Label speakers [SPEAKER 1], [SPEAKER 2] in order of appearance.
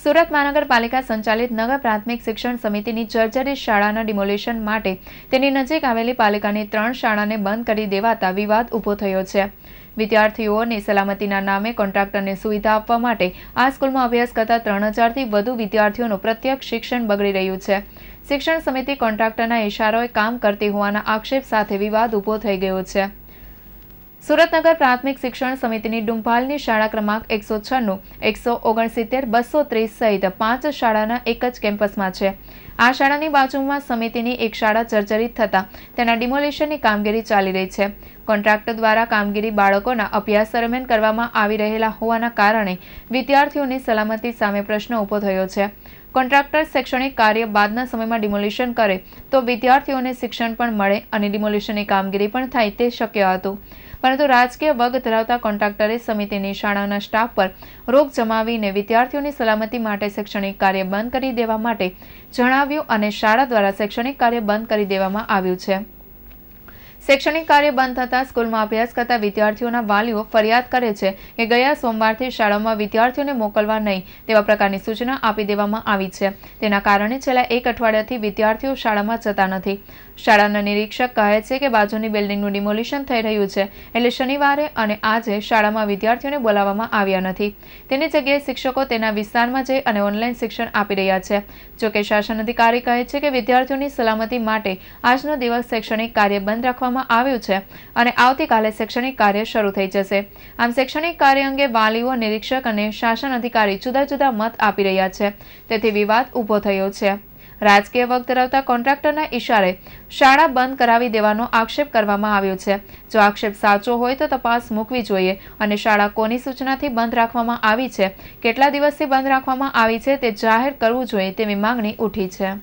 [SPEAKER 1] સુરત મહાનગરપાલિકા સંચાલિત નગર પ્રાથમિક શિક્ષણ સમિતિની જર્જરિત શાળાના ડિમોલેશન માટે તેની નજીક આવેલી પાલિકાની ત્રણ શાળાને બંધ કરી દેવાતા વિવાદ ઊભો થયો છે વિદ્યાર્થીઓને સલામતીના નામે કોન્ટ્રાક્ટરને સુવિધા આપવા માટે આ સ્કૂલમાં અભ્યાસ કરતા ત્રણ હજારથી વધુ વિદ્યાર્થીઓનું પ્રત્યક્ષ શિક્ષણ બગડી રહ્યું છે શિક્ષણ સમિતિ કોન્ટ્રાક્ટરના ઇશારોએ કામ કરતી હોવાના આક્ષેપ સાથે વિવાદ ઊભો થઈ ગયો છે સુરતનગર પ્રાથમિક શિક્ષણ સમિતિની ડુંભાલની શાળા ક્રમાંક એકસો છન્નું એકસો ઓગણસિત્તેર બસો ત્રીસ સહિત પાંચ શાળાના એક જ કેમ્પસમાં છે આ શાળાની બાજુમાં સમિતિની એક શાળા જર્જરિત થતાં તેના ડિમોલિશનની કામગીરી ચાલી રહી છે કોન્ટ્રાક્ટર દ્વારા કામગીરી બાળકોના અભ્યાસ દરમિયાન કરવામાં આવી રહેલા હોવાના કારણે વિદ્યાર્થીઓની સલામતી સામે પ્રશ્ન ઊભો થયો છે કોન્ટ્રાક્ટર શૈક્ષણિક કાર્ય બાદના સમયમાં ડિમોલિશન કરે તો વિદ્યાર્થીઓને શિક્ષણ પણ મળે અને ડિમોલિશનની કામગીરી પણ થાય તે શક્ય હતું પરંતુ રાજકીય વગ ધરાવતા કોન્ટ્રાક્ટરે સમિતિની શાળાના સ્ટાફ પર રોગ જમાવીને વિદ્યાર્થીઓની સલામતી માટે શૈક્ષણિક કાર્ય બંધ કરી દેવા માટે જણાવ્યું અને શાળા દ્વારા શૈક્ષણિક કાર્ય બંધ કરી દેવામાં આવ્યું છે શૈક્ષણિક કાર્ય બંધ થતાં સ્કૂલમાં અભ્યાસ કરતા વિદ્યાર્થીઓના વાલીઓ ફરિયાદ કરે છે કે ગયા સોમવારથી શાળામાં વિદ્યાર્થીઓને મોકલવા નહીં તેવા પ્રકારની સૂચના આપી દેવામાં આવી છે તેના કારણે છેલ્લા એક અઠવાડિયાથી વિદ્યાર્થીઓ શાળામાં જતા નથી શાળાના નિરીક્ષક કહે છે કે બાજુની બિલ્ડિંગનું ડિમોલિશન થઈ રહ્યું છે એટલે શનિવારે અને આજે શાળામાં વિદ્યાર્થીઓને બોલાવવામાં આવ્યા નથી તેની જગ્યાએ શિક્ષકો તેના વિસ્તારમાં જઈ અને ઓનલાઈન શિક્ષણ આપી રહ્યા છે જોકે શાસન અધિકારી કહે છે કે વિદ્યાર્થીઓની સલામતી માટે આજનો દિવસ શૈક્ષણિક કાર્ય બંધ રાખવામાં કરવામાં આવ્યું છે અને આવતીકાલે શૈક્ષણિક કાર્ય શરૂ થઈ જશે આમ શૈક્ષણિક કાર્ય અંગે વાલીઓ નિરીક્ષક અને શાસન અધિકારી જુદા જુદા મત આપી રહ્યા છે તેથી વિવાદ ઊભો થયો છે રાજકીય વગ ધરાવતા કોન્ટ્રાક્ટરના ઇશારે શાળા બંધ કરાવી દેવાનો આક્ષેપ કરવામાં આવ્યો છે જો આક્ષેપ સાચો હોય તો તપાસ મૂકવી જોઈએ અને શાળા કોની સૂચનાથી બંધ રાખવામાં આવી છે કેટલા દિવસથી બંધ રાખવામાં આવી છે તે જાહેર કરવું જોઈએ તેવી માંગણી ઉઠી છે